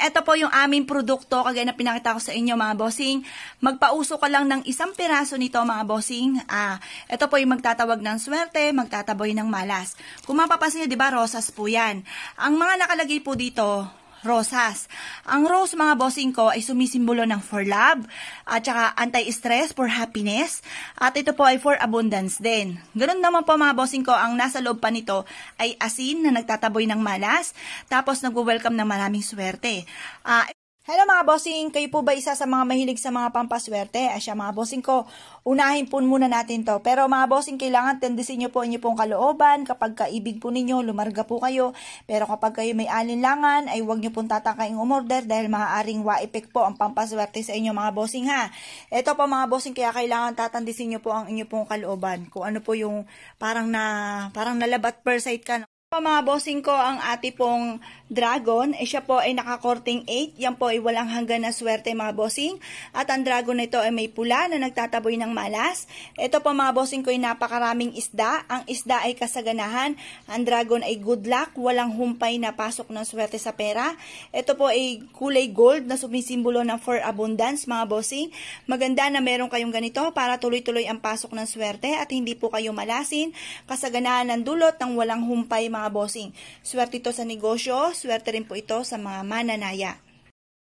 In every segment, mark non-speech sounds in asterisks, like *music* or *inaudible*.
eto po yung aming produkto, kagaya na pinakita ko sa inyo mga bossing. Magpauso ka lang ng isang piraso nito mga bossing. Ah, ito po yung magtatawag ng swerte, magtataboy ng malas. Kung mapapansin nyo, di ba, rosas po yan. Ang mga nakalagay po dito, rosas. Ang rose, mga bossing ko, ay sumisimbolo ng for love, at saka anti-stress for happiness, at ito po ay for abundance din. Ganun naman po, mga bossing ko, ang nasa loob pa nito ay asin na nagtataboy ng malas, tapos nagwo-welcome ng maraming swerte. Uh, Hello mga bossing, kayo po ba isa sa mga mahilig sa mga pampaswerte? Asya mga bossing ko, unahin po muna natin to. Pero mga bossing, kailangan tendisin nyo po inyo pong kalooban. Kapag kaibig po ninyo, lumarga po kayo. Pero kapag kayo may alinlangan, ay huwag nyo po tatakaing umorder dahil maaaring waipik po ang pampaswerte sa inyo mga bossing ha. Ito po mga bossing, kaya kailangan tatandisin nyo po ang inyo pong kalooban. Kung ano po yung parang na parang nalabat per site ka. Po, mga bossing ko, ang ati pong dragon, eh, siya po ay nakakorting 8. Yan po ay walang hanggan na swerte mga bossing. At ang dragon nito ay may pula na nagtataboy ng malas. Ito po mga bossing ko ay napakaraming isda. Ang isda ay kasaganahan. Ang dragon ay good luck, walang humpay na pasok ng swerte sa pera. Ito po ay kulay gold na sumisimbolo ng for abundance mga bossing. Maganda na meron kayong ganito para tuloy-tuloy ang pasok ng swerte at hindi po kayo malasin. Kasaganahan ng dulot ng walang humpay mga mga bossing. Swerte ito sa negosyo, swerte rin po ito sa mga mananaya.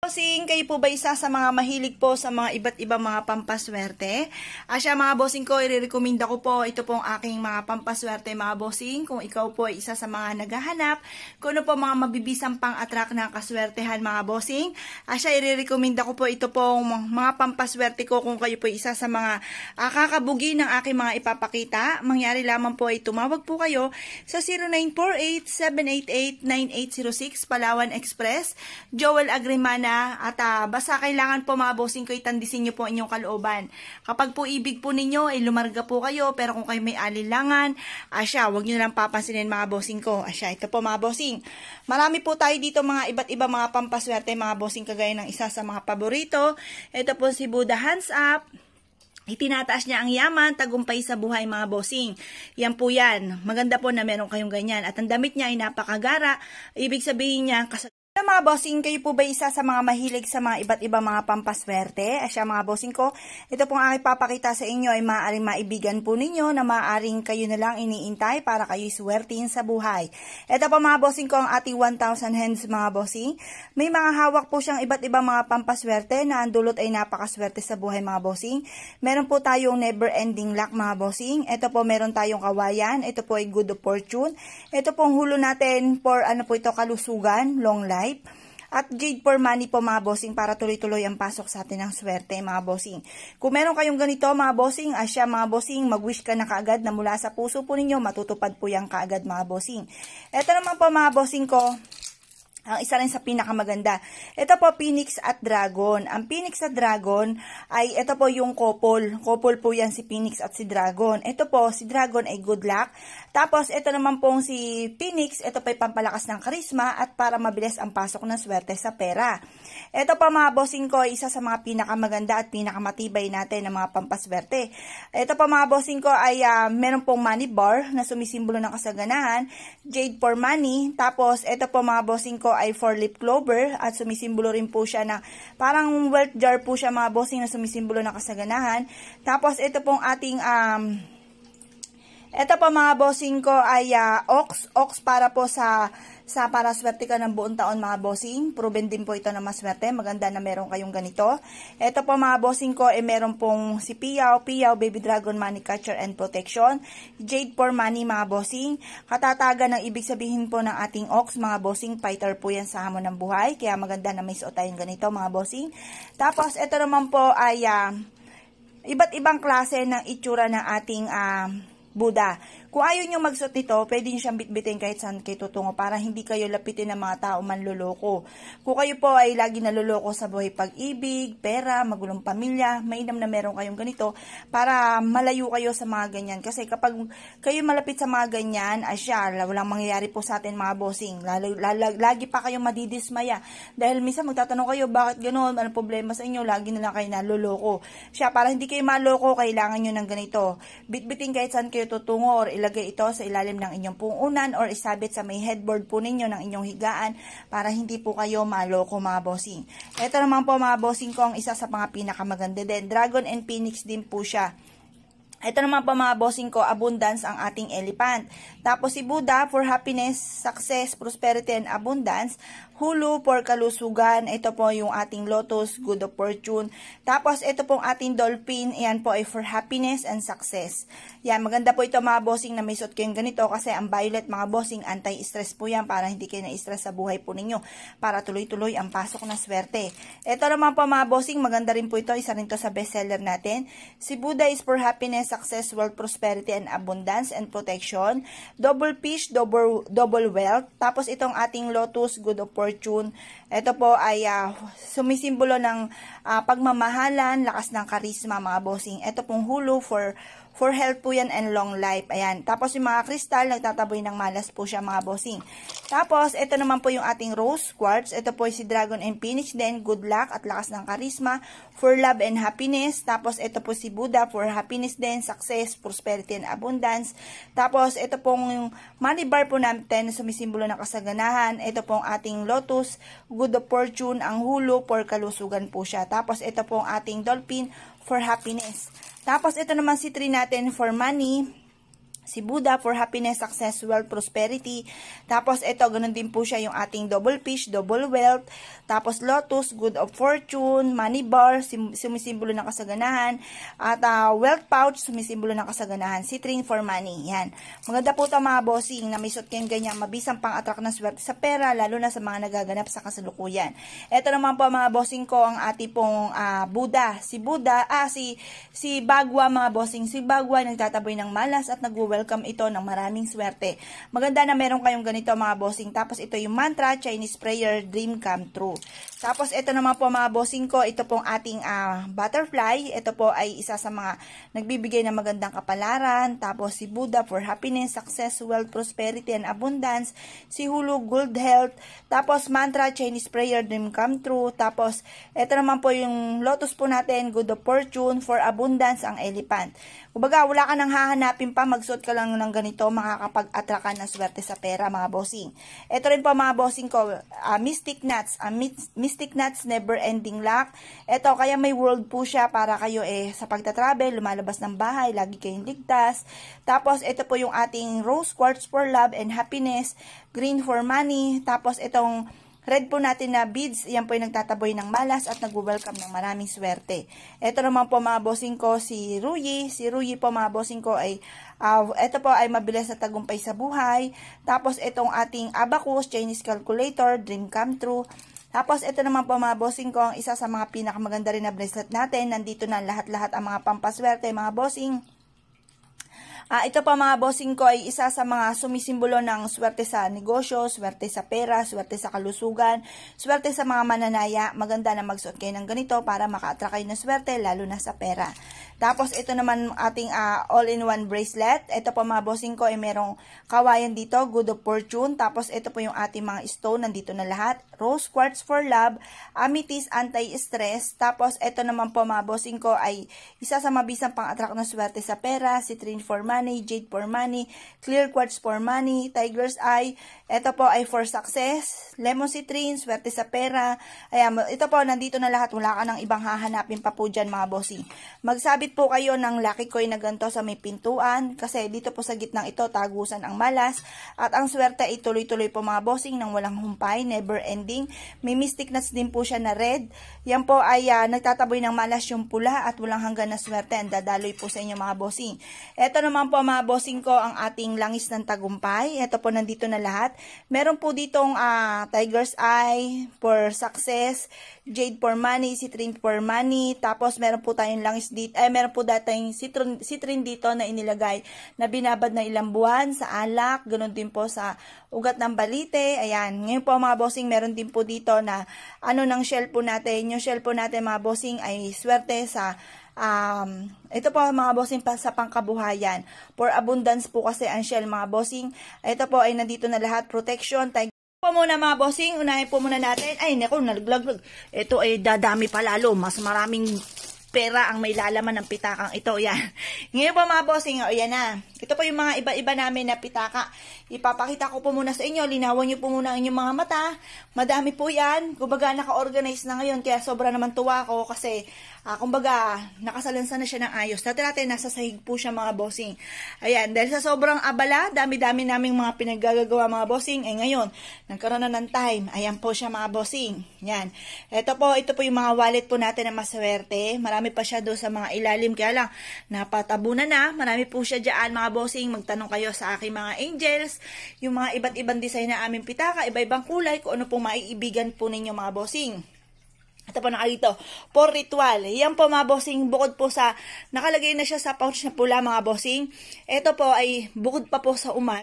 Bossing, kayo po ba isa sa mga mahilig po sa mga iba't ibang mga pampaswerte? Asya mga bossing ko, irerekomenda ko po ito pong aking mga pampaswerte mga bossing. Kung ikaw po ay isa sa mga naghahanap, kung ano po mga mabibisang pang-attract ng kaswertehan mga bossing. Asya irerekomenda ko po ito pong mga pampaswerte ko kung kayo po isa sa mga uh, kakabugi ng aking mga ipapakita. Mangyari lamang po ay tumawag po kayo sa 0948-788-9806 Palawan Express, Joel Agrimana niya. At uh, basta kailangan po mga bossing ko itandisin niyo po inyong kalooban. Kapag po ibig po ninyo, ay eh, lumarga po kayo. Pero kung kayo may alilangan, asya, wag niyo lang papansinin mga bossing ko. Asya, ito po mga bossing. Marami po tayo dito mga iba't iba mga pampaswerte mga bossing kagaya ng isa sa mga paborito. Ito po si Buddha Hands Up. Itinataas niya ang yaman, tagumpay sa buhay mga bossing. Yan po yan. Maganda po na meron kayong ganyan. At ang damit niya ay napakagara. Ibig sabihin niya, mga bossing, kayo po ba isa sa mga mahilig sa mga iba't ibang mga pampaswerte? Asya mga bossing ko, ito pong aking papakita sa inyo ay maaaring maibigan po ninyo na maaaring kayo na lang iniintay para kayo swertiin sa buhay. Ito po mga bossing ko ang ating 1,000 hands mga bossing. May mga hawak po siyang iba't ibang mga pampaswerte na ang dulot ay napakaswerte sa buhay mga bossing. Meron po tayong never ending luck mga bossing. Ito po meron tayong kawayan. Ito po ay good fortune. Ito pong hulo natin for ano po ito kalusugan, long life type. At Jade for money po mga bossing para tuloy-tuloy ang pasok sa atin ng swerte mga bossing. Kung meron kayong ganito mga bossing, asya ah, mga bossing, mag-wish ka na kaagad na mula sa puso po ninyo, matutupad po yan kaagad mga bossing. Ito naman po mga bossing ko, ang isa rin sa pinakamaganda. Ito po, Phoenix at Dragon. Ang Phoenix at Dragon ay ito po yung couple. Couple po yan si Phoenix at si Dragon. Ito po, si Dragon ay good luck. Tapos, ito naman pong si Phoenix, ito po pampalakas ng karisma at para mabilis ang pasok ng swerte sa pera. Ito po mga bossing ko, isa sa mga pinakamaganda at pinakamatibay natin ng mga pampaswerte. Ito po mga bossing ko ay uh, meron pong money bar na sumisimbolo ng kasaganahan, jade for money. Tapos, ito po mga bossing ko ay four-leaf clover at sumisimbolo rin po siya na parang wealth jar po siya mga bossing na sumisimbolo ng kasaganahan. Tapos ito pong ating um, ito po mga bossing ko ay uh, ox, ox para po sa sa para swerte ka ng buong taon mga bossing. Proven din po ito na maswerte. Maganda na meron kayong ganito. Ito po mga bossing ko ay eh, meron pong si Piao, Piao Baby Dragon Money Catcher and Protection, Jade for Money mga bossing. Katataga ng ibig sabihin po ng ating ox mga bossing, fighter po yan sa hamon ng buhay. Kaya maganda na may suot tayong ganito mga bossing. Tapos ito naman po ay uh, iba't ibang klase ng itsura ng ating uh, mudar Kung ayaw nyo magsuot nito, pwede nyo siyang bitbitin kahit saan kayo tutungo para hindi kayo lapitin ng mga tao manluloko. Kung kayo po ay lagi naluloko sa buhay pag-ibig, pera, magulong pamilya, mainam na meron kayong ganito para malayo kayo sa mga ganyan. Kasi kapag kayo malapit sa mga ganyan, asya, walang mangyayari po sa atin mga bossing. Lalo, lalo, lagi pa kayong madidismaya. Dahil minsan magtatanong kayo, bakit ganoon? Ano problema sa inyo? Lagi na lang kayo naluloko. Siya, para hindi kayo maloko, kailangan nyo ng ganito. Bitbitin kahit saan kayo tutungo or ilagay ito sa ilalim ng inyong pungunan or isabit sa may headboard po ninyo ng inyong higaan para hindi po kayo maloko mga bossing. Ito naman po mga bossing ko ang isa sa mga pinakamaganda din. Dragon and Phoenix din po siya. Ito naman po mga bossing ko, abundance ang ating elephant. Tapos si Buddha for happiness, success, prosperity, and abundance hulu for kalusugan. Ito po yung ating lotus, good fortune. Tapos, ito pong ating dolphin. yan po ay for happiness and success. Yan, maganda po ito mga bossing na may suot kayong ganito kasi ang violet mga bossing, anti-stress po yan para hindi kayo na-stress sa buhay po ninyo. Para tuloy-tuloy ang pasok ng swerte. Ito naman po mga bossing, maganda rin po ito. Isa rin to sa bestseller natin. Si Buddha is for happiness, success, wealth, prosperity, and abundance and protection. Double peace, double, double wealth. Tapos itong ating lotus, good fortune Fortune Ito po ay uh, sumisimbolo ng uh, pagmamahalan, lakas ng karisma mga bossing. Ito pong hulo for for health po yan and long life. Ayan. Tapos yung mga kristal, nagtataboy ng malas po siya mga bossing. Tapos, ito naman po yung ating rose quartz. Ito po si Dragon and Phoenix then good luck at lakas ng karisma for love and happiness. Tapos, ito po si Buddha for happiness then success, prosperity and abundance. Tapos, ito pong yung money bar po natin, sumisimbolo ng kasaganahan. Ito pong ating lotus, good good of fortune, ang hulo for kalusugan po siya. Tapos ito po ang ating dolphin for happiness. Tapos ito naman si 3 natin for money si Buddha for happiness, success, wealth, prosperity. Tapos ito, ganun din po siya yung ating double fish, double wealth. Tapos lotus, good of fortune, money bar, sim- sumisimbolo ng kasaganahan. At uh, wealth pouch, sumisimbolo ng kasaganahan. Citrine for money, yan. Maganda po ito mga bossing na may suot kayong ganyan, mabisang pang-attract ng swerte sa pera, lalo na sa mga nagaganap sa kasalukuyan. Ito naman po mga bossing ko, ang ating pong uh, Buddha. Si Buddha, ah, si, si Bagwa mga bossing, si Bagwa nagtataboy ng malas at nagwawal welcome ito ng maraming swerte. Maganda na meron kayong ganito mga bossing. Tapos ito yung mantra, Chinese prayer, dream come true. Tapos, ito naman po mga bossing ko, ito pong ating uh, butterfly. Ito po ay isa sa mga nagbibigay ng magandang kapalaran. Tapos, si Buddha for happiness, success, wealth, prosperity, and abundance. Si Hulu, good health. Tapos, mantra, Chinese prayer, dream come true. Tapos, ito naman po yung lotus po natin, good of fortune, for abundance, ang elephant. Kumbaga, wala ka nang hahanapin pa, magsuot ka lang ng ganito, makakapag atrakan ng swerte sa pera, mga bossing. Ito rin po mga bossing ko, uh, mystic nuts, uh, ah, mystic Mystic Nuts Never Ending Lock. Ito, kaya may world po siya para kayo eh sa pagta-travel, lumalabas ng bahay, lagi kayong ligtas. Tapos, ito po yung ating Rose Quartz for Love and Happiness, Green for Money. Tapos, itong Red po natin na beads, yan po yung nagtataboy ng malas at nag-welcome ng maraming swerte. Ito naman po mga bossing ko si Ruyi. Si Ruyi po mga bossing ko ay, uh, ah, ito po ay mabilis na tagumpay sa buhay. Tapos itong ating abacus, Chinese calculator, dream come true. Tapos, ito naman po mga bossing ko, ang isa sa mga pinakamaganda rin na bracelet natin. Nandito na lahat-lahat ang mga pampaswerte, mga bossing. Uh, ito pa mga bossing ko ay isa sa mga sumisimbolo ng swerte sa negosyo, swerte sa pera, swerte sa kalusugan, swerte sa mga mananaya. Maganda na magsuot kayo ng ganito para maka-attract kayo ng swerte, lalo na sa pera. Tapos ito naman ating uh, all-in-one bracelet. Ito pa mga bossing ko ay merong kawayan dito, good of fortune. Tapos ito po yung ating mga stone, nandito na lahat. Rose quartz for love, amethyst anti-stress. Tapos ito naman po mga bossing ko ay isa sa mabisang pang-attract ng swerte sa pera, citrine for money, jade for money, clear quartz for money, tiger's eye. Ito po ay for success, lemon citrine, swerte sa pera. Ayan, ito po, nandito na lahat. Wala ka ng ibang hahanapin pa po dyan mga bossy. Magsabit po kayo ng lucky coin na ganito sa may pintuan kasi dito po sa gitnang ito, tagusan ang malas. At ang swerte ay tuloy-tuloy po mga bossing nang walang humpay, never ending. May mystic nuts din po siya na red. Yan po ay uh, nagtataboy ng malas yung pula at walang hanggan na swerte ang dadaloy po sa inyo mga bossing. Ito naman naman po mga bossing ko ang ating langis ng tagumpay. Ito po nandito na lahat. Meron po ditong uh, Tiger's Eye for Success, Jade for Money, Citrine for Money. Tapos meron po tayong langis dito. Ay, eh, meron po dating citron, citrine dito na inilagay na binabad na ilang buwan sa alak. Ganon din po sa ugat ng balite. Ayan. Ngayon po mga bossing, meron din po dito na ano ng shell po natin. Yung shell po natin mga bossing ay swerte sa Um, ito po mga bossing pa sa pangkabuhayan. For abundance po kasi ang shell mga bossing. Ito po ay nandito na lahat. Protection, Thank you po muna mga bossing, unahin po muna natin. Ay, neko, naglaglag. Ito ay dadami pa lalo. Mas maraming pera ang may lalaman ng pitakang ito. Yan. *laughs* Ngayon po mga bossing, o yan na. Ito po yung mga iba-iba namin na pitaka. Ipapakita ko po muna sa inyo. Linawan nyo po muna ang inyong mga mata. Madami po yan. Kumbaga naka-organize na ngayon. Kaya sobra naman tuwa ko kasi uh, kumbaga nakasalansan na siya ng ayos. Dati natin nasa sahig po siya mga bossing. Ayan. Dahil sa sobrang abala, dami-dami naming mga pinaggagawa mga bossing. Eh ngayon, nagkaroon na ng time. Ayan po siya mga bossing. Yan. Ito po, ito po yung mga wallet po natin na maswerte. Marami marami pa siya doon sa mga ilalim. Kaya lang, napatabunan na. Marami po siya dyan, mga bossing. Magtanong kayo sa aking mga angels. Yung mga iba't ibang design na aming pitaka, iba-ibang kulay, kung ano pong maiibigan po ninyo, mga bossing. Ito po nakalito, for ritual. Yan po mga bossing, bukod po sa, nakalagay na siya sa pouch na pula mga bossing. Ito po ay bukod pa po sa umat.